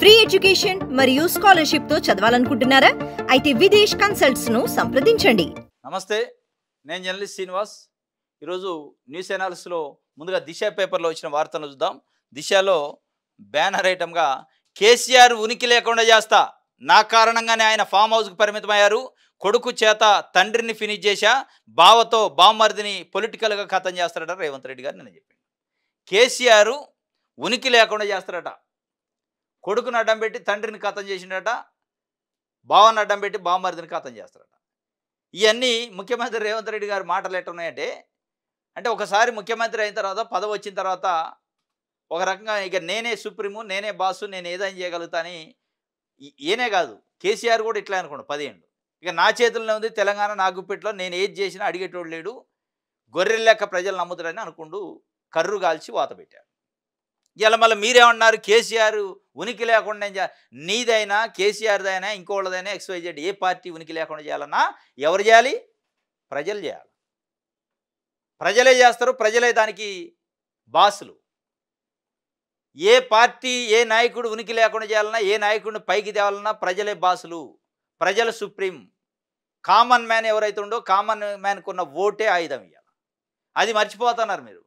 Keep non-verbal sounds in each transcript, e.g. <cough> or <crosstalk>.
free education మరియు scholarship తో చదవాలనుకుంటున్నారా అయితే విదేశ్ కన్సల్ట్స్ ను సంప్రదించండి నమస్తే నేను జర్నలిస్ట్ శ్రీనివాస్ ఈరోజు న్యూస్ ఎనాలిసిస్లో ముందుగా దిశ పేపర్లో వచ్చిన వార్తలు చూద్దాం దిశలో బ్యానర్ ఐటమ్గా కేసీఆర్ ఉనికి లేకుండా చేస్తా నా కారణంగానే ఆయన ఫామ్ హౌస్కు పరిమితమయ్యారు కొడుకు చేత తండ్రిని ఫినిష్ చేశా బావతో బామ్మర్దిని పొలిటికల్గా ఖతం చేస్తారట రేవంత్ రెడ్డి గారు నిన్న చెప్పింది కేసీఆర్ ఉనికి లేకుండా చేస్తారట కొడుకుని అడ్డం పెట్టి తండ్రిని కథం చేసిండట బావని అడ్డం పెట్టి బావమరిదిని కథం చేస్తారట ఇవన్నీ ముఖ్యమంత్రి రేవంత్ రెడ్డి గారు మాటలు ఎట్టున్నాయంటే అంటే ఒకసారి ముఖ్యమంత్రి అయిన తర్వాత పదవి వచ్చిన తర్వాత ఒక రకంగా ఇక నేనే సుప్రీము నేనే బాసు నేను ఏదైనా చేయగలుగుతాని ఏనే కాదు కేసీఆర్ కూడా ఇట్లా అనుకోండి పదిహేను ఇక నా చేతుల్లో ఉంది తెలంగాణ నా గుప్పెట్లో నేను ఏది చేసినా అడిగేటోడు లేడు గొర్రెల లెక్క ప్రజలు నమ్ముతాడని అనుకుంటూ కర్రు కాల్చి వాత పెట్టాడు ఇలా మళ్ళీ మీరేమన్నారు కేసీఆర్ ఉనికి లేకుండా ఏం నీదైనా కేసీఆర్దైనా ఇంకోళ్ళదైనా ఎక్స్వైజెడ్ ఏ పార్టీ ఉనికి లేకుండా చేయాలన్నా ఎవరు చేయాలి ప్రజలు చేయాలి ప్రజలే చేస్తారు ప్రజలే దానికి బాసులు ఏ పార్టీ ఏ నాయకుడు ఉనికి లేకుండా చేయాలన్నా ఏ నాయకుడిని పైకి తేవాలన్నా ప్రజలే బాసులు ప్రజల సుప్రీం కామన్ మ్యాన్ ఎవరైతే ఉండో కామన్ మ్యాన్కున్న ఓటే ఆయుధం ఇవ్వాలి అది మర్చిపోతున్నారు మీరు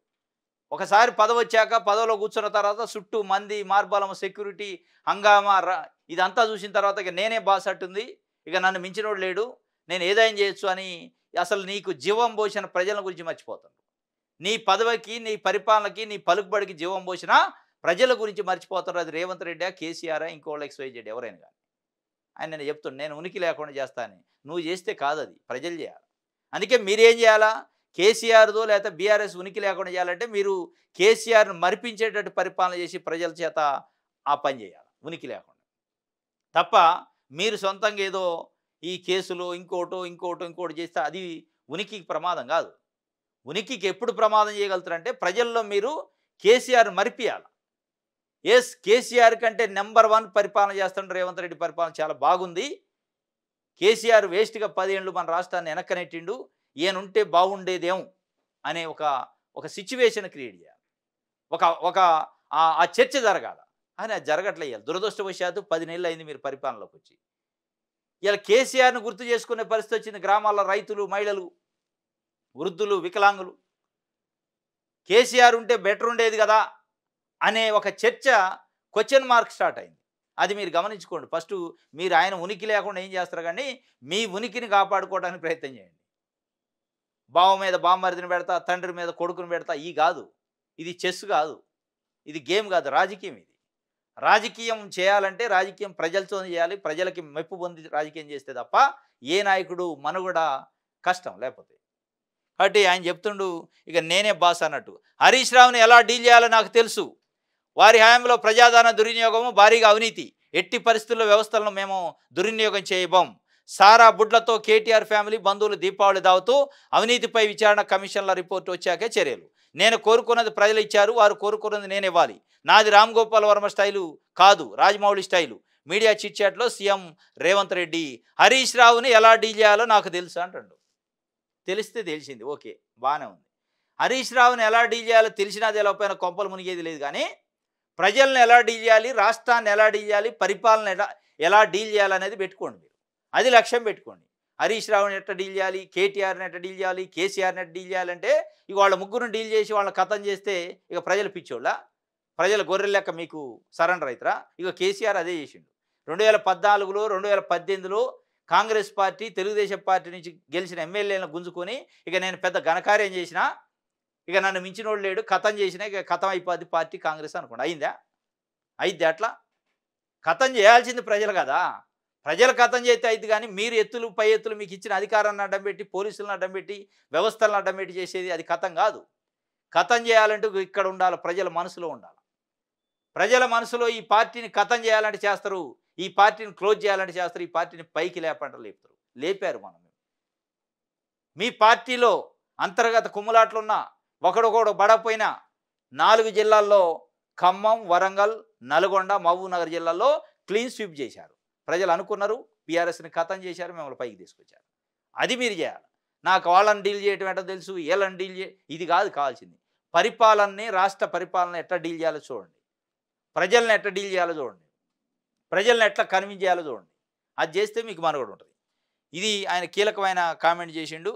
ఒకసారి పదవి వచ్చాక పదవిలో కూర్చున్న తర్వాత చుట్టూ మంది మార్బలం సెక్యూరిటీ హంగామా ఇదంతా చూసిన తర్వాత ఇక నేనే బాస్ అట్టుంది ఇక నన్ను మించినోడు లేడు నేను ఏదైనా చేయొచ్చు అని అసలు నీకు జీవం పోసిన ప్రజల గురించి మర్చిపోతాడు నీ పదవికి నీ పరిపాలనకి నీ పలుకుబడికి జీవం పోసిన ప్రజల గురించి మర్చిపోతారు అది రేవంత్ రెడ్డి కేసీఆర్ ఇంకోళ్ళు జెడ్ ఎవరైనా కానీ ఆయన నేను చెప్తున్నాను నేను ఉనికి లేకుండా చేస్తాను నువ్వు చేస్తే కాదు అది ప్రజలు చేయాలి అందుకే మీరేం చేయాలా కేసీఆర్దో లేదా బీఆర్ఎస్ ఉనికి లేకుండా చేయాలంటే మీరు కేసీఆర్ను మరిపించేటట్టు పరిపాలన చేసి ప్రజల చేత ఆ పని చేయాలి ఉనికి లేకుండా తప్ప మీరు సొంతంగా ఏదో ఈ కేసులు ఇంకోటో ఇంకోటో ఇంకోటి చేస్తే అది ఉనికికి ప్రమాదం కాదు ఉనికికి ఎప్పుడు ప్రమాదం చేయగలుగుతారంటే ప్రజల్లో మీరు కేసీఆర్ మరిపియాలి ఎస్ కేసీఆర్ కంటే నెంబర్ వన్ పరిపాలన చేస్తుండ్రు రేవంత్ రెడ్డి పరిపాలన చాలా బాగుంది కేసీఆర్ వేస్ట్గా పదేళ్ళు మన రాష్ట్రాన్ని వెనక్కనెట్టిండు ఈయనుంటే బాగుండేదేం అనే ఒక ఒక సిచ్యువేషన్ క్రియేట్ చేయాలి ఒక ఒక ఆ చర్చ జరగాల అని అది జరగట్లేదు దురదృష్టవశాత్తు పది నెలలు అయింది మీరు పరిపాలనలోకి వచ్చి ఇలా కేసీఆర్ను గుర్తు చేసుకునే పరిస్థితి వచ్చింది గ్రామాల్లో రైతులు మహిళలు వృద్ధులు వికలాంగులు కేసీఆర్ ఉంటే బెటర్ ఉండేది కదా అనే ఒక చర్చ క్వశ్చన్ మార్క్ స్టార్ట్ అయింది అది మీరు గమనించుకోండి ఫస్ట్ మీరు ఆయన ఉనికి లేకుండా ఏం చేస్తారు కానీ మీ ఉనికిని కాపాడుకోవడానికి ప్రయత్నం చేయండి బావ మీద బామ్మరిదిని పెడతా తండ్రి మీద కొడుకుని పెడతా ఈ కాదు ఇది చెస్ కాదు ఇది గేమ్ కాదు రాజకీయం ఇది రాజకీయం చేయాలంటే రాజకీయం ప్రజలతో చేయాలి ప్రజలకి మెప్పు పొంది రాజకీయం చేస్తే తప్ప ఏ నాయకుడు మనుగడ కష్టం లేకపోతే కాబట్టి ఆయన చెప్తుండు ఇక నేనే బాస్ అన్నట్టు హరీష్ రావుని ఎలా డీల్ చేయాలో నాకు తెలుసు వారి హయాంలో ప్రజాదాన దుర్వినియోగము భారీగా అవినీతి ఎట్టి పరిస్థితుల్లో వ్యవస్థలను మేము దుర్వినియోగం చేయబాం సారా బుడ్లతో కేటీఆర్ ఫ్యామిలీ బంధువులు దీపావళి దావుతూ అవినీతిపై విచారణ కమిషన్ల రిపోర్టు వచ్చాకే చర్యలు నేను కోరుకున్నది ప్రజలు ఇచ్చారు వారు కోరుకున్నది నేను ఇవ్వాలి నాది రామ్ గోపాల్ వర్మ స్టైలు కాదు రాజమౌళి స్టైలు మీడియా చిట్చాట్లో సీఎం రేవంత్ రెడ్డి హరీష్ రావుని ఎలా డీల్ చేయాలో నాకు తెలుసు అంటాడు తెలిస్తే తెలిసింది ఓకే బాగానే ఉంది హరీష్ రావుని ఎలా డీల్ చేయాలో తెలిసినా తెలియకపోయినా కొంపలు మునిగేది లేదు కానీ ప్రజలను ఎలా డీల్ చేయాలి రాష్ట్రాన్ని ఎలా డీల్ చేయాలి పరిపాలన ఎలా ఎలా డీల్ చేయాలనేది పెట్టుకోండి అది లక్ష్యం పెట్టుకోండి హరీష్ రావుని ఎట్ట డీల్ చేయాలి కేటీఆర్ని ఎట్ట డీల్ చేయాలి కేసీఆర్ని ఎట్ట డీల్ చేయాలంటే ఇక వాళ్ళ ముగ్గురుని డీల్ చేసి వాళ్ళని కథం చేస్తే ఇక ప్రజలు పిచ్చోళ్ళ ప్రజల గొర్రె లెక్క మీకు సరెండర్ అవుతారా ఇక కేసీఆర్ అదే చేసిండు రెండు వేల పద్నాలుగులో రెండు వేల పద్దెనిమిదిలో కాంగ్రెస్ పార్టీ తెలుగుదేశం పార్టీ నుంచి గెలిచిన ఎమ్మెల్యేలను గుంజుకొని ఇక నేను పెద్ద ఘనకార్యం చేసిన ఇక నన్ను వాళ్ళు లేడు కథం చేసిన ఇక కథం అయిపోద్ది పార్టీ కాంగ్రెస్ అనుకోండి అయిందా అయిద్ది అట్లా కథం చేయాల్సింది ప్రజలు కదా ప్రజలకు అర్థం చేస్తే అయితే కానీ మీరు ఎత్తులు పై ఎత్తులు మీకు ఇచ్చిన అధికారాన్ని అడ్డం పెట్టి పోలీసులను అడ్డం పెట్టి వ్యవస్థలను అడ్డం పెట్టి చేసేది అది కథం కాదు కథం చేయాలంటే ఇక్కడ ఉండాలి ప్రజల మనసులో ఉండాలి ప్రజల మనసులో ఈ పార్టీని కథం చేయాలంటే చేస్తారు ఈ పార్టీని క్లోజ్ చేయాలంటే చేస్తారు ఈ పార్టీని పైకి లేపంటే లేపుతారు లేపారు మనం మీ పార్టీలో అంతర్గత కుమ్ములాట్లున్నా ఒకడొకడు బడపోయిన నాలుగు జిల్లాల్లో ఖమ్మం వరంగల్ నల్గొండ మహబూబ్నగర్ జిల్లాల్లో క్లీన్ స్వీప్ చేశారు ప్రజలు అనుకున్నారు బీఆర్ఎస్ని ఖతం చేశారు మిమ్మల్ని పైకి తీసుకొచ్చారు అది మీరు చేయాలి నాకు వాళ్ళని డీల్ చేయటం ఎట్లా తెలుసు వీళ్ళని డీల్ చే ఇది కాదు కావాల్సింది పరిపాలనని రాష్ట్ర పరిపాలన ఎట్లా డీల్ చేయాలో చూడండి ప్రజల్ని ఎట్లా డీల్ చేయాలో చూడండి ప్రజల్ని ఎట్లా కన్విన్స్ చేయాలో చూడండి అది చేస్తే మీకు మనుగడ ఉంటుంది ఇది ఆయన కీలకమైన కామెంట్ చేసిండు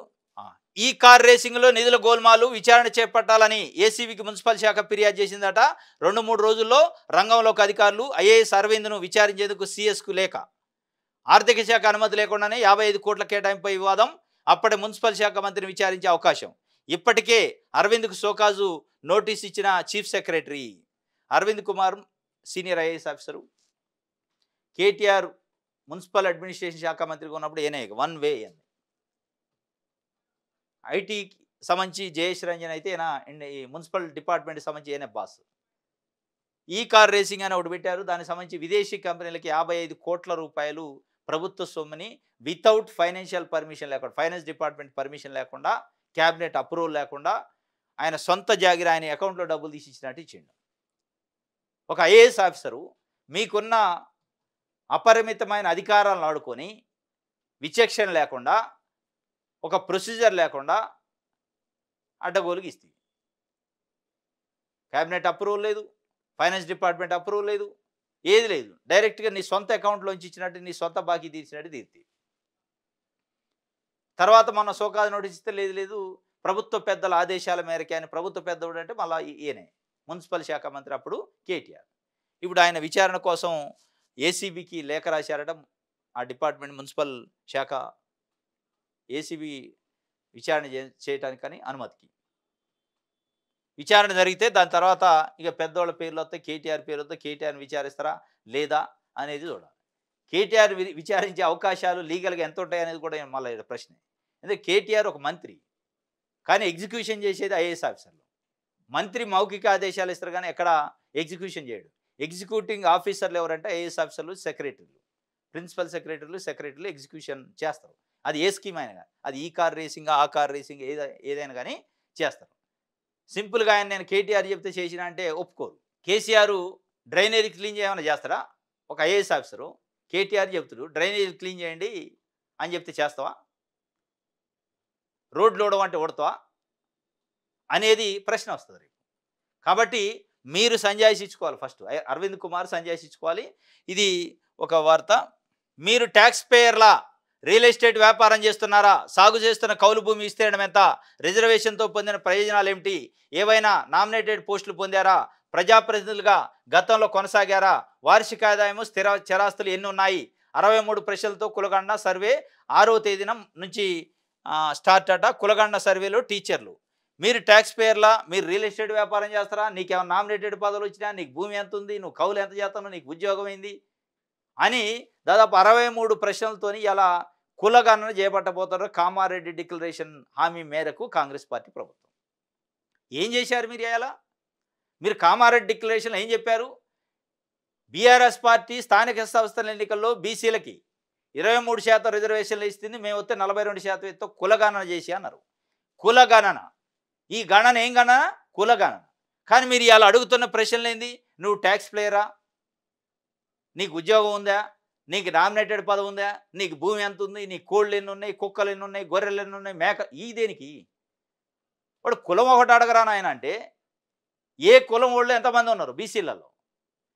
ఈ కార్ రేసింగ్లో నిధుల గోల్మాలు విచారణ చేపట్టాలని ఏసీబీకి మున్సిపల్ శాఖ ఫిర్యాదు చేసిందట రెండు మూడు రోజుల్లో రంగంలోకి అధికారులు ఐఏఎస్ అరవింద్ను విచారించేందుకు సీఎస్కు లేక ఆర్థిక శాఖ అనుమతి లేకుండానే యాభై ఐదు కోట్ల కేటాయింపు వివాదం అప్పటి మున్సిపల్ శాఖ మంత్రిని విచారించే అవకాశం ఇప్పటికే అరవింద్కు సోకాజు నోటీస్ ఇచ్చిన chief secretary Aravind Kumar senior IAS officer KTR municipal administration శాఖ మంత్రిగా ఉన్నప్పుడు ఏనే వన్ వే అని ఐటీ సంబంధించి జయేష్ రంజన్ అయితే ఈయన ఈ మున్సిపల్ డిపార్ట్మెంట్ సంబంధించి ఈయన బాస్ ఈ కార్ రేసింగ్ అని ఒకటి పెట్టారు దానికి సంబంధించి విదేశీ కంపెనీలకి యాభై కోట్ల రూపాయలు ప్రభుత్వ సొమ్ముని వితౌట్ ఫైనాన్షియల్ పర్మిషన్ లేకుండా ఫైనాన్స్ డిపార్ట్మెంట్ పర్మిషన్ లేకుండా క్యాబినెట్ అప్రూవల్ లేకుండా ఆయన సొంత జాగిర ఆయన అకౌంట్లో డబ్బులు తీసి ఇచ్చినట్టు ఇచ్చిండు ఒక ఐఏఎస్ ఆఫీసరు మీకున్న అపరిమితమైన అధికారాలను ఆడుకొని విచక్షణ లేకుండా ఒక ప్రొసీజర్ లేకుండా అడ్డగోలుకి ఇస్తాయి క్యాబినెట్ అప్రూవల్ లేదు ఫైనాన్స్ డిపార్ట్మెంట్ అప్రూవల్ లేదు ఏది లేదు డైరెక్ట్గా నీ సొంత అకౌంట్లోంచి ఇచ్చినట్టు నీ సొంత బాకీ తీర్చినట్టు తీర్తి తర్వాత మన సోకాది నోటీస్ ఇస్తే లేదు లేదు ప్రభుత్వ పెద్దల ఆదేశాల మేరకే అని ప్రభుత్వ పెద్దవుడు అంటే మళ్ళీ ఈయనే మున్సిపల్ శాఖ మంత్రి అప్పుడు కేటీఆర్ ఇప్పుడు ఆయన విచారణ కోసం ఏసీబీకి లేఖ రాశారట ఆ డిపార్ట్మెంట్ మున్సిపల్ శాఖ ఏసీబీ విచారణ చేయడానికి కానీ అనుమతికి విచారణ జరిగితే దాని తర్వాత ఇక పెద్దవాళ్ళ పేర్లు వస్తే కేటీఆర్ పేరు వస్తే కేటీఆర్ని విచారిస్తారా లేదా అనేది చూడాలి కేటీఆర్ విచారించే అవకాశాలు లీగల్గా ఎంత ఉంటాయి అనేది కూడా మళ్ళీ ప్రశ్నే ఎందుకంటే కేటీఆర్ ఒక మంత్రి కానీ ఎగ్జిక్యూషన్ చేసేది ఐఏఎస్ ఆఫీసర్లు మంత్రి మౌఖిక ఆదేశాలు ఇస్తారు కానీ ఎక్కడ ఎగ్జిక్యూషన్ చేయడు ఎగ్జిక్యూటింగ్ ఆఫీసర్లు ఎవరంటే ఐఏఎస్ ఆఫీసర్లు సెక్రటరీలు ప్రిన్సిపల్ సెక్రటరీలు సెక్రటరీలు ఎగ్జిక్యూషన్ చేస్తారు అది ఏ స్కీమ్ అయినా కానీ అది ఈ కార్ రేసింగ్ ఆ కార్ రేసింగ్ ఏదైనా ఏదైనా కానీ చేస్తారు సింపుల్గా ఆయన నేను కేటీఆర్ చెప్తే చేసిన అంటే ఒప్పుకోరు కేసీఆర్ డ్రైనేజ్ క్లీన్ చేయమని చేస్తారా ఒక ఐఏఎస్ ఆఫీసరు కేటీఆర్ చెప్తాడు డ్రైనేజ్ క్లీన్ చేయండి అని చెప్తే చేస్తావా రోడ్లు ఓడవంటే ఓడతావా అనేది ప్రశ్న వస్తుంది రేపు కాబట్టి మీరు సంజాయిషించుకోవాలి ఫస్ట్ అరవింద్ కుమార్ సంజాయిషించుకోవాలి ఇది ఒక వార్త మీరు ట్యాక్స్ పేయర్లా రియల్ ఎస్టేట్ వ్యాపారం చేస్తున్నారా సాగు చేస్తున్న కౌలు భూమి విస్తీర్ణం ఎంత రిజర్వేషన్తో పొందిన ప్రయోజనాలు ఏమిటి ఏవైనా నామినేటెడ్ పోస్టులు పొందారా ప్రజాప్రతినిధులుగా గతంలో కొనసాగారా వార్షిక ఆదాయము స్థిర చరాస్తులు ఎన్ని ఉన్నాయి అరవై మూడు ప్రశ్నలతో కులగండ సర్వే ఆరో తేదీన నుంచి స్టార్ట్ అట కులగండ సర్వేలో టీచర్లు మీరు ట్యాక్స్ పేయర్లా మీరు రియల్ ఎస్టేట్ వ్యాపారం చేస్తారా నీకేమైనా నామినేటెడ్ పదవులు వచ్చినా నీకు భూమి ఎంత ఉంది నువ్వు కౌలు ఎంత చేస్తావు నీకు ఉద్యోగం అయింది అని దాదాపు అరవై మూడు ప్రశ్నలతోని ఇలా కులగణన చేపట్టబోతారు కామారెడ్డి డిక్లరేషన్ హామీ మేరకు కాంగ్రెస్ పార్టీ ప్రభుత్వం ఏం చేశారు మీరు ఎలా మీరు కామారెడ్డి డిక్లరేషన్ ఏం చెప్పారు బీఆర్ఎస్ పార్టీ స్థానిక సంస్థల ఎన్నికల్లో బీసీలకి ఇరవై మూడు శాతం రిజర్వేషన్లు ఇస్తుంది మేము వస్తే నలభై రెండు శాతం ఎత్తు కులగణన చేసి అన్నారు కులగణన ఈ గణన ఏం గణన కులగణన కానీ మీరు ఇలా అడుగుతున్న ప్రశ్నలు ఏంది నువ్వు ట్యాక్స్ ప్లేయరా నీకు ఉద్యోగం ఉందా నీకు నామినేటెడ్ పదవి ఉందా నీకు భూమి ఎంత ఉంది నీ కోళ్ళు ఎన్ని ఉన్నాయి కుక్కలు ఎన్ని ఉన్నాయి గొర్రెలు ఎన్ని ఉన్నాయి మేక ఈ దేనికి వాడు కులం ఒకటి అడగరా నాయన అంటే ఏ కులం వాళ్ళు ఎంతమంది ఉన్నారు బీసీలలో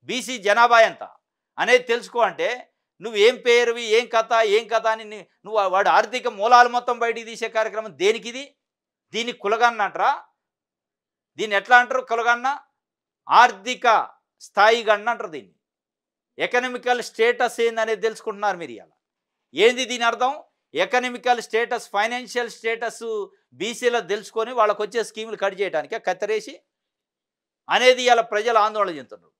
బీసీ జనాభా ఎంత అనేది తెలుసుకో అంటే నువ్వు ఏం పేరువి ఏం కథ ఏం కథ అని నువ్వు వాడు ఆర్థిక మూలాలు మొత్తం బయటికి తీసే కార్యక్రమం దేనికి ఇది దీన్ని కులగన్న అంటారా దీన్ని ఎట్లా అంటారు కులగన్న ఆర్థిక స్థాయి గన్న అంటారు దీన్ని ఎకనమికల్ స్టేటస్ ఏందనేది తెలుసుకుంటున్నారు మీరు ఇలా ఏంది దీని అర్థం ఎకనమికల్ స్టేటస్ ఫైనాన్షియల్ స్టేటస్ బీసీలో తెలుసుకొని వాళ్ళకు వచ్చే స్కీములు కట్ చేయడానికి కత్తిరేసి అనేది ఇవాళ ప్రజలు ఆందోళన చెందుతున్నారు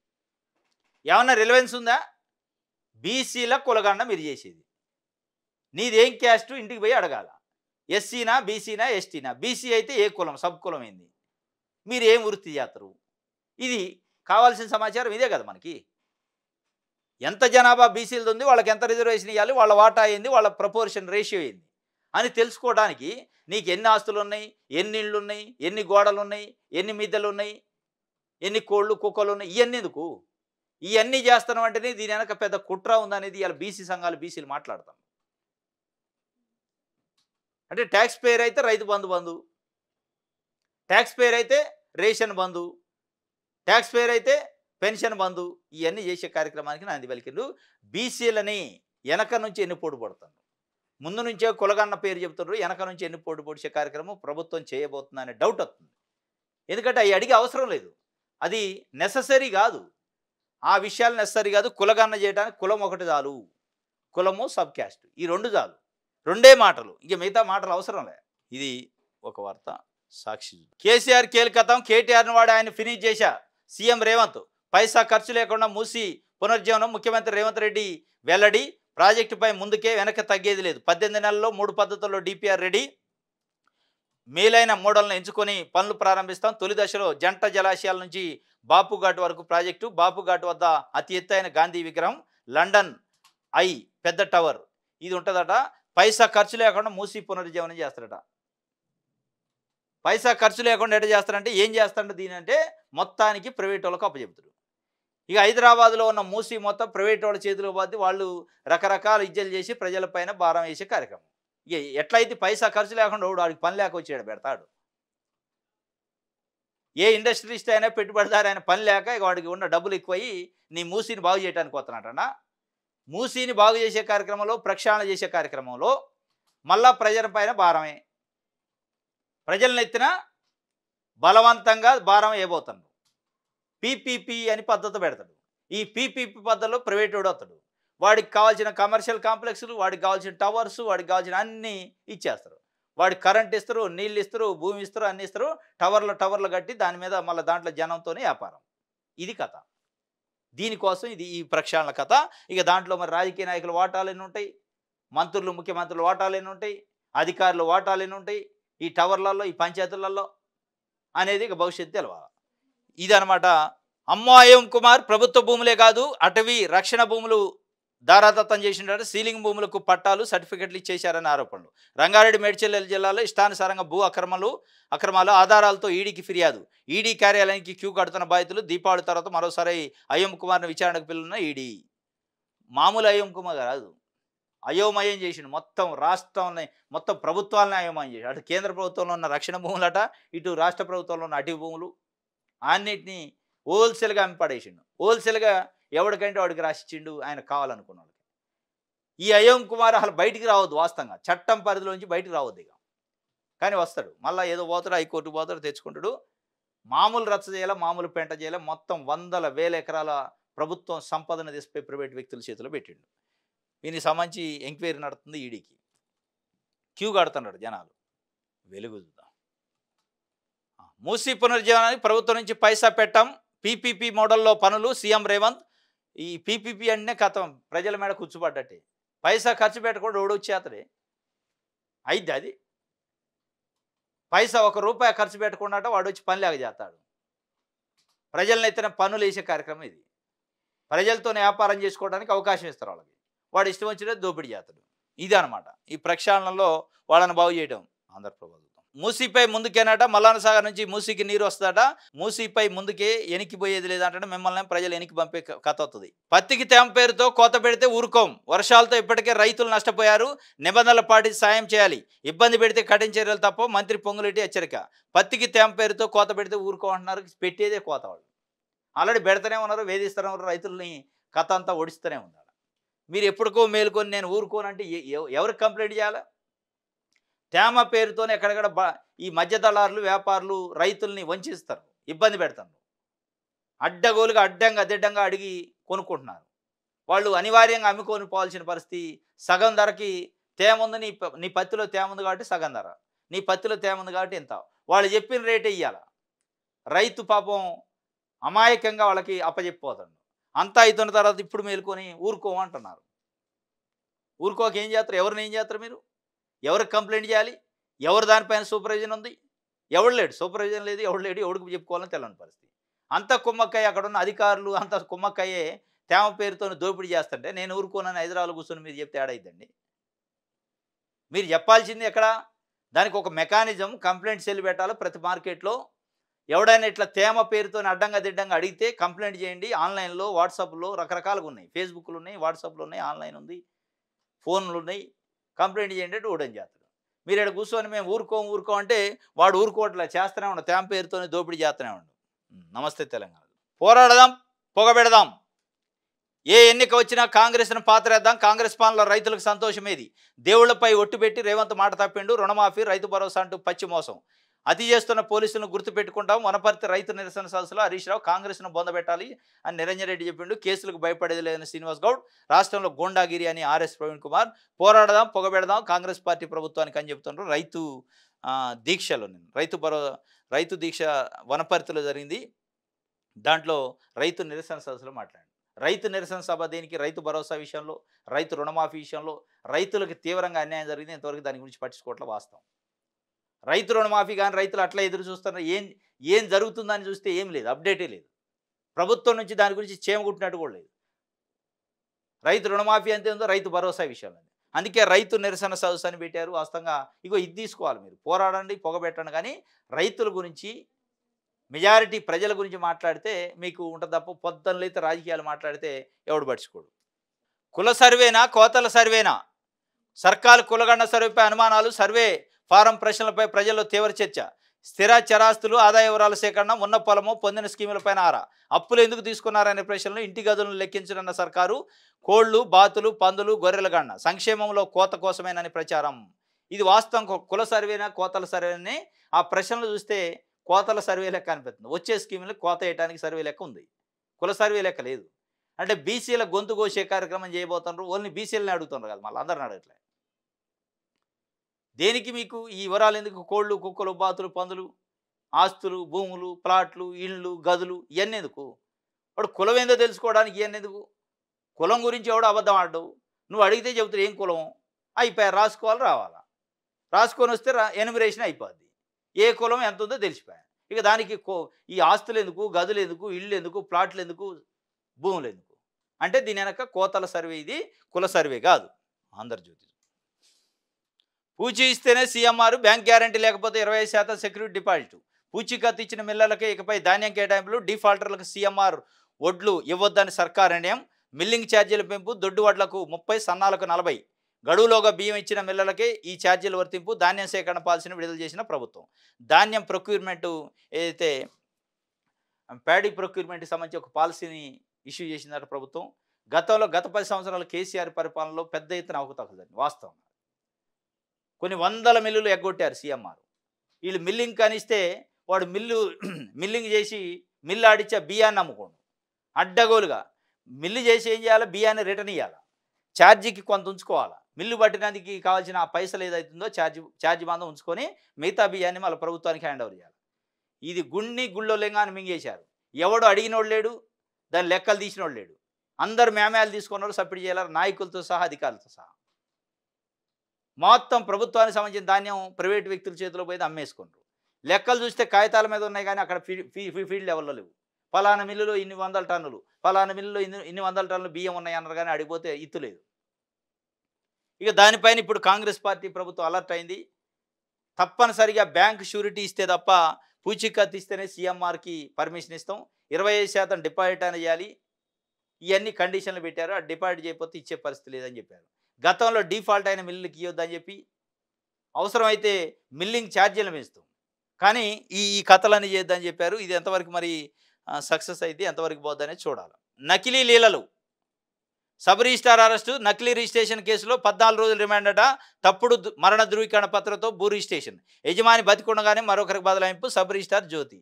ఏమన్నా రిలవెన్స్ ఉందా బీసీల కులగండ మీరు చేసేది నీదేం క్యాస్ట్ ఇంటికి పోయి అడగాల ఎస్సీనా బీసీనా ఎస్టీనా బీసీ అయితే ఏ కులం సబ్ కులం ఏంది మీరు ఏం వృత్తి చేస్తారు ఇది కావాల్సిన సమాచారం ఇదే కదా మనకి ఎంత జనాభా బీసీలది ఉంది వాళ్ళకి ఎంత రిజర్వేషన్ ఇవ్వాలి వాళ్ళ వాటా అయింది వాళ్ళ ప్రపోర్షన్ రేషియో అయింది అని తెలుసుకోవడానికి నీకు ఎన్ని ఆస్తులు ఉన్నాయి ఎన్ని ఇళ్ళు ఉన్నాయి ఎన్ని గోడలు ఉన్నాయి ఎన్ని మిద్దెలు ఉన్నాయి ఎన్ని కోళ్ళు కుక్కలు ఉన్నాయి ఇవన్నీ ఎందుకు ఇవన్నీ చేస్తాను అంటేనే దీని వెనక పెద్ద కుట్ర ఉందనేది ఇలా బీసీ సంఘాలు బీసీలు మాట్లాడతాం అంటే ట్యాక్స్ పేర్ అయితే రైతు బంధు బంధు ట్యాక్స్ పేర్ అయితే రేషన్ బంధు ట్యాక్స్ పేర్ అయితే పెన్షన్ బంధు ఇవన్నీ చేసే కార్యక్రమానికి నాంది పలికిండు బీసీలని వెనక నుంచి ఎన్ని పోటు పడుతున్నారు ముందు నుంచే కులగన్న పేరు చెబుతున్నారు వెనక నుంచి ఎన్ని పోటు పొడిచే కార్యక్రమం ప్రభుత్వం చేయబోతుందనే డౌట్ వస్తుంది ఎందుకంటే అవి అడిగే అవసరం లేదు అది నెససరీ కాదు ఆ విషయాలు నెససరీ కాదు కులగన్న చేయడానికి కులం ఒకటి చాలు కులము సబ్ క్యాస్ట్ ఈ రెండు చాలు రెండే మాటలు ఇక మిగతా మాటలు అవసరం లే ఇది ఒక వార్త సాక్షి కేసీఆర్ కేల్కతం కేటీఆర్ని వాడు ఆయన ఫినిష్ చేశా సీఎం రేవంత్ పైసా ఖర్చు లేకుండా మూసి పునర్జీవనం ముఖ్యమంత్రి రేవంత్ రెడ్డి వెల్లడి ప్రాజెక్టుపై ముందుకే వెనక తగ్గేది లేదు పద్దెనిమిది నెలల్లో మూడు పద్ధతుల్లో డిపిఆర్ రెడీ మేలైన మోడల్ను ఎంచుకొని పనులు ప్రారంభిస్తాం తొలి దశలో జంట జలాశయాల నుంచి బాపుఘాట్ వరకు ప్రాజెక్టు బాపుఘాట్ వద్ద అతి ఎత్తైన గాంధీ విగ్రహం లండన్ ఐ పెద్ద టవర్ ఇది ఉంటుందట పైసా ఖర్చు లేకుండా మూసి పునరుజ్జీవనం చేస్తారట పైసా ఖర్చు లేకుండా ఎట చేస్తారంటే ఏం చేస్తారంటే దీని అంటే మొత్తానికి ప్రైవేట్ వాళ్ళకు అప్పచెప్తారు ఇక హైదరాబాద్లో ఉన్న మూసి మొత్తం ప్రైవేట్ వాళ్ళ చేతిలో పోతే వాళ్ళు రకరకాల ఇజ్జలు చేసి ప్రజలపైన భారం వేసే కార్యక్రమం ఇక ఎట్లయితే పైసా ఖర్చు లేకుండా వాడికి పని లేక వచ్చాడు పెడతాడు ఏ ఇండస్ట్రీస్ట్ అయినా పెట్టుబడిదారు అయినా పని లేక ఇక వాడికి ఉన్న డబ్బులు ఎక్కువయ్యి నీ మూసీని బాగు చేయడానికి వస్తున్నాడన్నా మూసీని బాగు చేసే కార్యక్రమంలో ప్రక్షాళన చేసే కార్యక్రమంలో మళ్ళా ప్రజలపైన భారమే ప్రజలను ఎత్తిన బలవంతంగా భారం వేయబోతున్నారు పీపీపీ అని పద్ధతి పెడతాడు ఈ పీపీపీ పద్ధతిలో ప్రైవేట్ అవుతాడు వాడికి కావాల్సిన కమర్షియల్ కాంప్లెక్స్లు వాడికి కావాల్సిన టవర్స్ వాడికి కావాల్సిన అన్నీ ఇచ్చేస్తారు వాడికి కరెంట్ ఇస్తారు నీళ్ళు ఇస్తారు భూమి ఇస్తారు అన్ని ఇస్తారు టవర్లు టవర్లు కట్టి దాని మీద మళ్ళీ దాంట్లో జనంతోనే వ్యాపారం ఇది కథ దీనికోసం ఇది ఈ ప్రక్షాళన కథ ఇక దాంట్లో మరి రాజకీయ నాయకులు వాటాలు ఎన్ని ఉంటాయి మంత్రులు ముఖ్యమంత్రులు వాటాలు ఎన్ని ఉంటాయి అధికారులు వాటాలు ఎన్ని ఉంటాయి ఈ టవర్లలో ఈ పంచాయతీలలో అనేది ఇక భవిష్యత్తు తెలవాలి ఇదనమాట అమ్మాయం కుమార్ ప్రభుత్వ భూములే కాదు అటవీ రక్షణ భూములు దారాదత్తం చేసినట్టు సీలింగ్ భూములకు పట్టాలు సర్టిఫికెట్లు ఇచ్చేశారని ఆరోపణలు రంగారెడ్డి మేడ్చెల్లెల జిల్లాలో ఇష్టానుసారంగా భూ అక్రమాలు అక్రమాలు ఆధారాలతో ఈడీకి ఫిర్యాదు ఈడీ కార్యాలయానికి క్యూ కడుతున్న బాధితులు దీపావళి తర్వాత మరోసారి అయ్యం కుమార్ని విచారణకు పిలున్న ఈడీ మామూలు అయ్యం కుమార్ రాదు అయోమయం చేసిండు మొత్తం రాష్ట్రంని మొత్తం ప్రభుత్వాలని అయోమయం చేసి అటు కేంద్ర ప్రభుత్వంలో ఉన్న రక్షణ భూములట ఇటు రాష్ట్ర ప్రభుత్వంలో ఉన్న అటవీ భూములు అన్నిటినీ హోల్సేల్గా అమ్మిపడేసిండు హోల్సేల్గా ఎవడికంటే వాడికి రాసిచ్చిండు ఆయన కావాలనుకున్న వాళ్ళకి ఈ అయోం కుమార్ అసలు బయటికి రావద్దు వాస్తవంగా చట్టం పరిధిలోంచి బయటికి రావద్దు ఇక కానీ వస్తాడు మళ్ళీ ఏదో పోతాడు హైకోర్టు పోతాడు తెచ్చుకుంటాడు మామూలు రచ్చ చేయాల మామూలు పెంట చేయాల మొత్తం వందల వేల ఎకరాల ప్రభుత్వం సంపదను తీసిపోయి ప్రైవేట్ వ్యక్తుల చేతిలో పెట్టిండు దీనికి సంబంధించి ఎంక్వైరీ నడుతుంది ఈడీకి క్యూ కడుతున్నాడు జనాలు వెలుగు మూసీ పునర్జీవనానికి ప్రభుత్వం నుంచి పైసా పెట్టాం పీపీపీ మోడల్లో పనులు సీఎం రేవంత్ ఈ పీపీపీ అనే కథం ప్రజల మీద కూర్చుపడ్డట్టే పైసా ఖర్చు పెట్టకుండా ఓడొచ్చేతడే అయిద్ది అది పైసా ఒక రూపాయి ఖర్చు పెట్టకుండా వాడు వచ్చి పని లేక చేస్తాడు ప్రజలనైతేనే పనులు వేసే కార్యక్రమం ఇది ప్రజలతో వ్యాపారం చేసుకోవడానికి అవకాశం ఇస్తారు వాళ్ళకి వాడు ఇష్టం వచ్చినట్టు దోపిడీ చేస్తాడు ఇది అనమాట ఈ ప్రక్షాళనలో వాళ్ళని బాగు చేయడం ఆంధ్రప్రభు మూసీపై ముందుకేనట మల్లాన సాగర్ నుంచి మూసీకి నీరు వస్తుందట మూసీపై ముందుకే ఎనికిపోయేది లేదంటే మిమ్మల్ని ప్రజలు ఎనికి పంపే కథ అవుతుంది పత్తికి తేమ పేరుతో కోత పెడితే ఊరుకోం వర్షాలతో ఇప్పటికే రైతులు నష్టపోయారు నిబంధనలు పాటి సాయం చేయాలి ఇబ్బంది పెడితే కఠిన చర్యలు తప్ప మంత్రి పొంగులెట్టి హెచ్చరిక పత్తికి తేమ పేరుతో కోత పెడితే ఊరుకో అంటున్నారు పెట్టేదే కోత వాళ్ళు ఆల్రెడీ పెడతనే ఉన్నారు వేధిస్తూనే ఉన్నారు రైతుల్ని కథ అంతా ఒడిస్తూనే ఉన్నారు మీరు ఎప్పటికో మేలుకొని నేను ఊరుకోనంటే ఎవరికి కంప్లైంట్ చేయాలి తేమ పేరుతోనే ఎక్కడెక్కడ ఈ దళారులు వ్యాపారులు రైతుల్ని వంచిస్తారు ఇబ్బంది పెడతారు అడ్డగోలుగా అడ్డంగా అదిడ్డంగా అడిగి కొనుక్కుంటున్నారు వాళ్ళు అనివార్యంగా అమ్ముకొని పోవాల్సిన పరిస్థితి సగం ధరకి తేముంది నీ నీ పత్తిలో తేముంది కాబట్టి సగం ధర నీ పత్తిలో తేముంది కాబట్టి ఇంత వాళ్ళు చెప్పిన రేటే ఇవ్వాలి రైతు పాపం అమాయకంగా వాళ్ళకి అప్పచెప్పిపోతాడు అంతా అయితున్న తర్వాత ఇప్పుడు మేలుకొని ఊరుకోమంటున్నారు ఊరుకోక ఏం చేస్తారు ఎవరిని ఏం చేస్తారు మీరు ఎవరికి కంప్లైంట్ చేయాలి ఎవరు దానిపైన సూపర్విజన్ ఉంది ఎవడు లేడు సూపర్విజన్ లేదు ఎవడు లేడు ఎవడికి చెప్పుకోవాలని తెలియని పరిస్థితి అంత కుమ్మక్కయ్య అక్కడ ఉన్న అధికారులు అంత కుమ్మక్కయ్యే తేమ పేరుతో దోపిడీ చేస్తుంటే నేను ఊరుకోనని హైదరాబాద్ కూర్చొని మీరు చెప్తే ఏడైందండి మీరు చెప్పాల్సింది ఎక్కడ దానికి ఒక మెకానిజం కంప్లైంట్ సెల్ పెట్టాలి ప్రతి మార్కెట్లో ఎవడైనా ఇట్లా తేమ పేరుతో అడ్డంగా దిడ్డంగా అడిగితే కంప్లైంట్ చేయండి ఆన్లైన్లో వాట్సాప్లో రకరకాలుగా ఉన్నాయి ఫేస్బుక్లు ఉన్నాయి వాట్సాప్లు ఉన్నాయి ఆన్లైన్ ఉంది ఫోన్లు ఉన్నాయి కంప్లైంట్ చేయండి ఊడని చేస్తాడు మీరు ఇక్కడ కూర్చొని మేము ఊరుకోం ఊరుకో అంటే వాడు ఊరుకోవట్లా చేస్తూనే ఉండు తేమ పేరుతోనే దోపిడీ చేస్తూనే ఉండు నమస్తే తెలంగాణ పోరాడదాం పొగబెడదాం ఏ ఎన్నిక వచ్చినా కాంగ్రెస్ను పాతరేద్దాం కాంగ్రెస్ పాలనలో రైతులకు సంతోషమేది దేవుళ్లపై ఒట్టు పెట్టి రేవంత్ మాట తప్పిండు రుణమాఫీ రైతు భరోసా అంటూ పచ్చి మోసం అతి చేస్తున్న పోలీసులను గుర్తుపెట్టుకుంటాం వనపర్తి రైతు నిరసన సదస్సులో హరీష్ రావు కాంగ్రెస్ను బొందబెట్టాలి అని నిరంజన్ రెడ్డి చెప్పిండు కేసులకు భయపడేది లేదని శ్రీనివాస్ గౌడ్ రాష్ట్రంలో గోండాగిరి అని ఆర్ఎస్ ప్రవీణ్ కుమార్ పోరాడదాం పొగబెడదాం కాంగ్రెస్ పార్టీ ప్రభుత్వానికి అని చెప్తున్నారు రైతు దీక్షలో నేను రైతు భరో రైతు దీక్ష వనపర్తిలో జరిగింది దాంట్లో రైతు నిరసన సదస్సులో మాట్లాడాను రైతు నిరసన సభ దీనికి రైతు భరోసా విషయంలో రైతు రుణమాఫీ విషయంలో రైతులకు తీవ్రంగా అన్యాయం జరిగింది ఇంతవరకు దాని గురించి పట్టించుకోవట్లో వాస్తవం రైతు రుణమాఫీ కానీ రైతులు అట్లా ఎదురు చూస్తున్నారు ఏం ఏం జరుగుతుందని చూస్తే ఏం లేదు అప్డేటే లేదు ప్రభుత్వం నుంచి దాని గురించి చేమగుట్టినట్టు కూడా లేదు రైతు రుణమాఫీ అంతే ఉందో రైతు భరోసా విషయాలు అందుకే రైతు నిరసన సదస్సు అని పెట్టారు వాస్తవంగా ఇగో ఇది తీసుకోవాలి మీరు పోరాడండి పొగబెట్టండి కానీ రైతుల గురించి మెజారిటీ ప్రజల గురించి మాట్లాడితే మీకు ఉంటుంది తప్ప పొద్దున్నలైతే రాజకీయాలు మాట్లాడితే ఎవడు పడుచుకోడు కుల సర్వేనా కోతల సర్వేనా సర్కారు కులగండ సర్వేపై అనుమానాలు సర్వే ఫారం ప్రశ్నలపై ప్రజల్లో తీవ్ర చర్చ స్థిర చరాస్తులు ఆదాయ వివరాల సేకరణ ఉన్న పొలము పొందిన స్కీములపైన ఆరా అప్పులు ఎందుకు తీసుకున్నారనే ప్రశ్నలు ఇంటి గదులను లెక్కించనున్న సర్కారు కోళ్లు బాతులు పందులు గొర్రెల గణ సంక్షేమంలో కోత కోసమేనని ప్రచారం ఇది వాస్తవం కుల సర్వేనా కోతల సర్వేనని ఆ ప్రశ్నలు చూస్తే కోతల సర్వే లెక్క అనిపిస్తుంది వచ్చే స్కీములు కోత వేయడానికి సర్వే లెక్క ఉంది కుల సర్వే లెక్క లేదు అంటే బీసీల గొంతు కోసే కార్యక్రమం చేయబోతున్నారు ఓన్లీ బీసీలని అడుగుతున్నారు కదా మళ్ళీ అందరిని అడగట్లే దేనికి మీకు ఈ వివరాలు ఎందుకు కోళ్ళు కుక్కలు బాతులు పందులు ఆస్తులు భూములు ప్లాట్లు ఇళ్ళు గదులు ఇవన్నీ ఎందుకు వాడు కులం ఏందో తెలుసుకోవడానికి ఇవన్నీ ఎందుకు కులం గురించి ఎవడు అబద్ధం ఆడవు నువ్వు అడిగితే చెబుతాడు ఏం కులం అయిపోయా రాసుకోవాలి రావాలా రాసుకొని వస్తే రా ఎనిమిరేషన్ అయిపోద్ది ఏ కులం ఎంత ఉందో తెలిసిపోయా ఇక దానికి ఈ ఆస్తులు ఎందుకు గదులు ఎందుకు ఇళ్ళు ఎందుకు ప్లాట్లు ఎందుకు భూములు ఎందుకు అంటే దీని వెనక కోతల సర్వే ఇది కుల సర్వే కాదు ఆంధ్రజ్యోతి పూచి ఇస్తేనే సీఎంఆర్ బ్యాంక్ గ్యారంటీ లేకపోతే ఇరవై శాతం సెక్యూరిటీ డిపాజిట్ పూచీకత్తు ఇచ్చిన మిల్లలకి ఇకపై ధాన్యం కేటాయింపులు డిఫాల్టర్లకు సీఎంఆర్ వడ్లు ఇవ్వొద్దని సర్కార్ నిర్ణయం మిల్లింగ్ ఛార్జీల పెంపు దొడ్డు వడ్లకు ముప్పై సన్నాలకు నలభై గడువులోగా బియ్యం ఇచ్చిన మిల్లలకే ఈ ఛార్జీల వర్తింపు ధాన్యం సేకరణ పాలసీని విడుదల చేసిన ప్రభుత్వం ధాన్యం ప్రొక్యూర్మెంటు ఏదైతే ప్యాడీ ప్రొక్యూర్మెంట్కి సంబంధించి ఒక పాలసీని ఇష్యూ చేసిందట ప్రభుత్వం గతంలో గత పది సంవత్సరాల కేసీఆర్ పరిపాలనలో పెద్ద ఎత్తున అవకతవక వాస్తవం కొన్ని వందల మిల్లులు ఎగ్గొట్టారు సీఎంఆర్ వీళ్ళు మిల్లింగ్ కనిస్తే వాడు మిల్లు <clears throat> మిల్లింగ్ చేసి మిల్లు ఆడిచ్చా బియ్యాన్ని అమ్ముకోండు అడ్డగోలుగా మిల్లు చేసి ఏం చేయాలి బియ్యాన్ని రిటర్న్ ఇవ్వాలి ఛార్జీకి కొంత ఉంచుకోవాలి మిల్లు పట్టినందుకు కావాల్సిన ఆ పైసలు ఏదైతుందో ఛార్జ్ ఛార్జ్ బాంధం ఉంచుకొని మిగతా బియ్యాన్ని మళ్ళీ ప్రభుత్వానికి హ్యాండ్ ఓవర్ చేయాలి ఇది గుండి గుళ్ళో లెంగాని మింగేశారు ఎవడు అడిగినోడు లేడు దాని లెక్కలు తీసినోడు లేడు అందరు మేమేలు తీసుకున్నారు సప్పిడి చేయాలి నాయకులతో సహా అధికారులతో సహా మొత్తం ప్రభుత్వానికి సంబంధించిన ధాన్యం ప్రైవేట్ వ్యక్తుల చేతిలో పోయి అమ్మేసుకుంటారు లెక్కలు చూస్తే కాగితాల మీద ఉన్నాయి కానీ అక్కడ ఫీ ఫీల్డ్ లెవెల్లో లేవు పలానా మిల్లులో ఇన్ని వందల టన్నులు పలానా మిల్లులో ఇన్ని ఇన్ని వందల టన్నులు బియ్యం ఉన్నాయన్నారు కానీ అడిగిపోతే ఇత్తులేదు ఇక దానిపైన ఇప్పుడు కాంగ్రెస్ పార్టీ ప్రభుత్వం అలర్ట్ అయింది తప్పనిసరిగా బ్యాంక్ షూరిటీ ఇస్తే తప్ప పూచీకత్తు ఇస్తేనే సీఎంఆర్కి పర్మిషన్ ఇస్తాం ఇరవై ఐదు శాతం డిపాజిట్ అని చేయాలి ఇవన్నీ కండిషన్లు పెట్టారు ఆ డిపాజిట్ చేయకపోతే ఇచ్చే పరిస్థితి లేదని చెప్పారు గతంలో డిఫాల్ట్ అయిన మిల్లులకి ఇవ్వద్దని చెప్పి అవసరమైతే మిల్లింగ్ ఛార్జీలు పెంచుతాం కానీ ఈ ఈ కథలన్నీ చేద్దని చెప్పారు ఇది ఎంతవరకు మరి సక్సెస్ అయితే ఎంతవరకు పోద్ది చూడాలి నకిలీ లీలలు సబ్ రిజిస్టార్ అరెస్టు నకిలీ రిజిస్ట్రేషన్ కేసులో పద్నాలుగు రోజులు రిమాండ్ అట తప్పుడు మరణ ధృవీకరణ పత్రంతో భూ రిజిస్ట్రేషన్ యజమాని బతికుండగానే మరొకరికి బదలాయింపు సబ్ రిజిస్టార్ జ్యోతి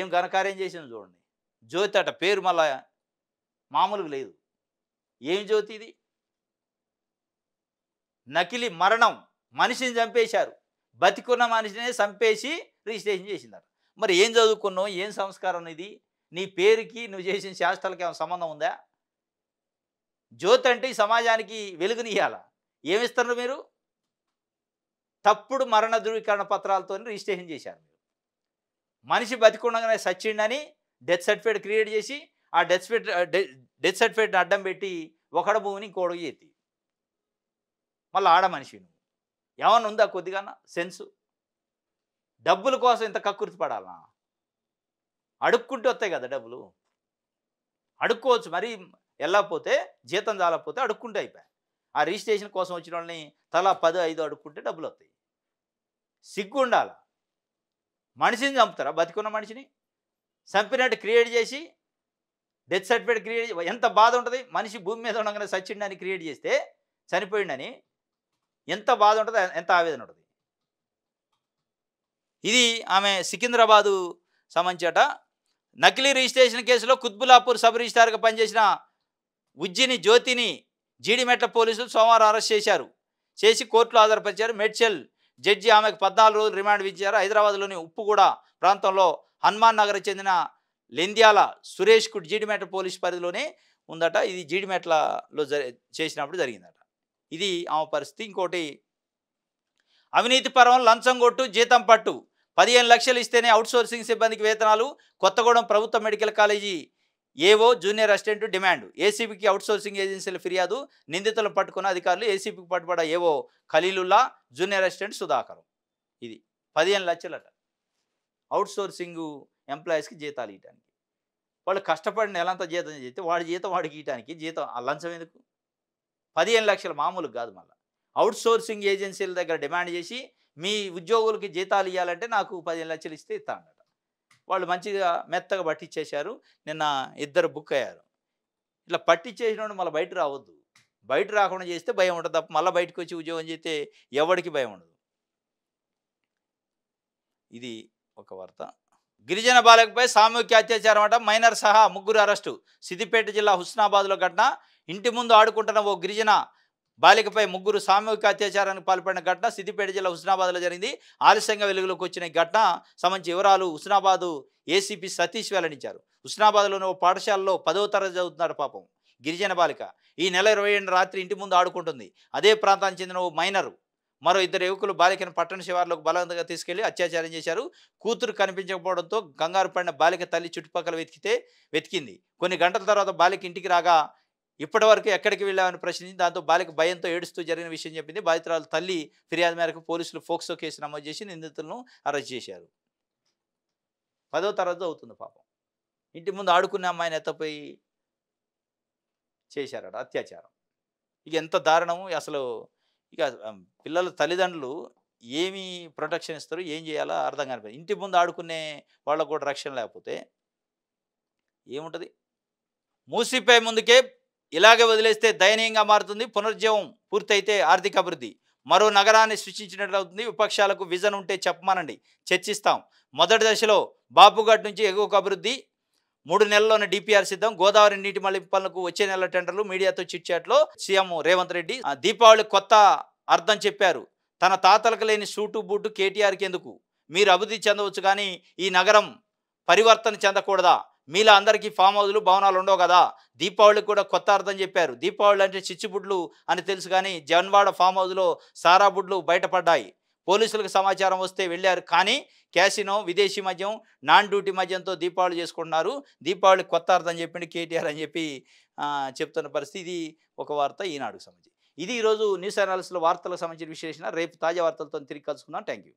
ఏం ఘనకార్యం చేసింది చూడండి జ్యోతి అట పేరు మళ్ళా మామూలుగా లేదు ఏం జ్యోతి ఇది నకిలీ మరణం మనిషిని చంపేశారు బతికున్న మనిషిని చంపేసి రిజిస్ట్రేషన్ చేసినారు మరి ఏం చదువుకున్నావు ఏం సంస్కారం ఇది నీ పేరుకి నువ్వు చేసిన శాస్త్రాలకి ఏమైనా సంబంధం ఉందా జ్యోతి అంటే సమాజానికి వెలుగునియాల ఏమిస్తారు మీరు తప్పుడు మరణ ధృవీకరణ పత్రాలతో రిజిస్ట్రేషన్ చేశారు మీరు మనిషి బతికుండగానే సచ్చిండని డెత్ సర్టిఫికేట్ క్రియేట్ చేసి ఆ డెత్ సర్టిఫికేట్ డెత్ సర్టిఫికేట్ని అడ్డం పెట్టి ఒకడ భూమిని కోడుగు చేతి మళ్ళీ ఆడమనిషి నువ్వు ఏమన్నా ఉందా కొద్దిగానా సెన్సు డబ్బుల కోసం ఇంత కక్కుర్తి పడాలా అడుక్కుంటే వస్తాయి కదా డబ్బులు అడుక్కోవచ్చు మరీ వెళ్ళకపోతే జీతం చాలకపోతే అడుక్కుంటే అయిపోయి ఆ రిజిస్ట్రేషన్ కోసం వచ్చిన వాళ్ళని తలా పది ఐదు అడుక్కుంటే డబ్బులు వస్తాయి సిగ్గు ఉండాల మనిషిని చంపుతారా బతికున్న మనిషిని చంపినట్టు క్రియేట్ చేసి డెత్ సర్టిఫికేట్ క్రియేట్ ఎంత బాధ ఉంటుంది మనిషి భూమి మీద ఉండగానే సచ్చిండని క్రియేట్ చేస్తే చనిపోయిండని ఎంత బాధ ఉంటుందో ఎంత ఆవేదన ఉంటుంది ఇది ఆమె సికింద్రాబాదు సంబంధించట నకిలీ రిజిస్ట్రేషన్ కేసులో కుత్బులాపూర్ సబ్ రిజిస్టార్గా పనిచేసిన ఉజ్జిని జ్యోతిని జీడిమెట్ల పోలీసులు సోమవారం అరెస్ట్ చేశారు చేసి కోర్టులో ఆధారపరిచారు మెడ్చెల్ జడ్జి ఆమెకు పద్నాలుగు రోజులు రిమాండ్ విధించారు హైదరాబాద్లోని ఉప్పుగూడ ప్రాంతంలో హనుమాన్ నగర్ చెందిన లెంద్యాల సురేష్కు జీడిమెట్ల పోలీస్ పరిధిలోనే ఉందట ఇది జీడిమెట్లలో చేసినప్పుడు జరిగిందట ఇది ఆమె పరిస్థితి ఇంకోటి అవినీతి పరం లంచం కొట్టు జీతం పట్టు పదిహేను లక్షలు ఇస్తేనే అవుట్సోర్సింగ్ సిబ్బందికి వేతనాలు కొత్తగూడెం ప్రభుత్వ medical college AO junior assistant demand ఏసీబీకి అవుట్సోర్సింగ్ ఏజెన్సీల ఫిర్యాదు నిందితులను పట్టుకున్న అధికారులు ఏసీబీకి పట్టుబడ ఏవో ఖలీలుల్లా జూనియర్ అసిస్టెంట్ సుధాకరం ఇది పదిహేను లక్షలట అవుట్సోర్సింగ్ ఎంప్లాయీస్కి జీతాలు ఇవ్వడానికి వాళ్ళు కష్టపడిన నెలంతా జీతం చేస్తే వాడి జీతం వాడికి ఇవ్వడానికి జీతం లంచం ఎందుకు పదిహేను లక్షలు మామూలు కాదు మళ్ళీ అవుట్ సోర్సింగ్ ఏజెన్సీల దగ్గర డిమాండ్ చేసి మీ ఉద్యోగులకి జీతాలు ఇవ్వాలంటే నాకు పదిహేను లక్షలు ఇస్తే ఇస్తా అన్నట వాళ్ళు మంచిగా మెత్తగా పట్టించేశారు నిన్న ఇద్దరు బుక్ అయ్యారు ఇట్లా పట్టించేసిన మళ్ళీ బయట రావద్దు బయట రాకుండా చేస్తే భయం ఉండదు తప్ప మళ్ళీ బయటకు వచ్చి ఉద్యోగం చేస్తే ఎవరికి భయం ఉండదు ఇది ఒక వార్త గిరిజన బాలకపై సామూహిక అత్యాచారం అంట మైనర్ సహా ముగ్గురు అరెస్టు సిద్దిపేట జిల్లా హుస్నాబాద్లో ఘటన ఇంటి ముందు ఆడుకుంటున్న ఓ గిరిజన బాలికపై ముగ్గురు సామూహిక అత్యాచారానికి పాల్పడిన ఘటన సిద్దిపేట జిల్లా హుస్నాబాద్లో జరిగింది ఆలస్యంగా వెలుగులోకి వచ్చిన ఘటన సంబంధించి వివరాలు హుస్నాబాదు ఏసీపీ సతీష్ వెల్లడించారు హుస్నాబాద్లోని ఓ పాఠశాలలో పదవ తరగతి చదువుతున్నాడు పాపం గిరిజన బాలిక ఈ నెల ఇరవై ఏడు రాత్రి ఇంటి ముందు ఆడుకుంటుంది అదే ప్రాంతానికి చెందిన ఓ మైనరు మరో ఇద్దరు యువకులు బాలికను పట్టణ శివార్లకు బలవంతంగా తీసుకెళ్లి అత్యాచారం చేశారు కూతురు కనిపించకపోవడంతో గంగారు పడిన బాలిక తల్లి చుట్టుపక్కల వెతికితే వెతికింది కొన్ని గంటల తర్వాత బాలిక ఇంటికి రాగా ఇప్పటివరకు ఎక్కడికి వెళ్ళామని ప్రశ్నించి దాంతో బాలిక భయంతో ఏడుస్తూ జరిగిన విషయం చెప్పింది బాధితురాలు తల్లి ఫిర్యాదు మేరకు పోలీసులు ఫోక్సో కేసు నమోదు చేసి నిందితులను అరెస్ట్ చేశారు పదో తరగతి అవుతుంది పాపం ఇంటి ముందు ఆడుకునే అమ్మాయిని ఎత్తపోయి చేశారట అత్యాచారం ఇక ఎంత దారుణము అసలు ఇక పిల్లల తల్లిదండ్రులు ఏమి ప్రొటెక్షన్ ఇస్తారు ఏం చేయాలో అర్థం కానిపోయింది ఇంటి ముందు ఆడుకునే వాళ్ళకు కూడా రక్షణ లేకపోతే ఏముంటుంది మూసిపోయే ముందుకే ఇలాగే వదిలేస్తే దయనీయంగా మారుతుంది పునర్జీవం పూర్తయితే ఆర్థిక అభివృద్ధి మరో నగరాన్ని సృష్టించినట్లు అవుతుంది విపక్షాలకు విజన్ ఉంటే చెప్పమానండి చర్చిస్తాం మొదటి దశలో బాపుఘాట్ నుంచి ఎగువకు అభివృద్ధి మూడు నెలల్లోనే డిపిఆర్ సిద్ధం గోదావరి నీటి మళ్లీ పనులకు వచ్చే నెల టెండర్లు మీడియాతో చిట్చాట్లో సీఎం రేవంత్ రెడ్డి దీపావళి కొత్త అర్థం చెప్పారు తన తాతలకు లేని సూటు బూటు కేటీఆర్కి ఎందుకు మీరు అభివృద్ధి చెందవచ్చు కానీ ఈ నగరం పరివర్తన చెందకూడదా మీలో అందరికీ ఫామ్ హౌస్లు భవనాలు ఉండవు కదా దీపావళికి కూడా కొత్త అర్థం చెప్పారు దీపావళి అంటే చిచ్చుబుడ్లు అని తెలుసు కానీ జన్వాడ ఫామ్ హౌస్లో సారా బుడ్లు బయటపడ్డాయి పోలీసులకు సమాచారం వస్తే వెళ్ళారు కానీ క్యాసినో విదేశీ మద్యం నాన్ డ్యూటీ మద్యంతో దీపావళి చేసుకుంటున్నారు దీపావళి కొత్త అర్థం చెప్పింది కేటీఆర్ అని చెప్పి చెప్తున్న పరిస్థితి ఒక వార్త ఈనాడుకు సంబంధించి ఇది ఈరోజు న్యూస్ అనాలిసిస్లో వార్తలకు సంబంధించిన విశ్లేషణ రేపు తాజా వార్తలతో తిరిగి కలుసుకుందాం థ్యాంక్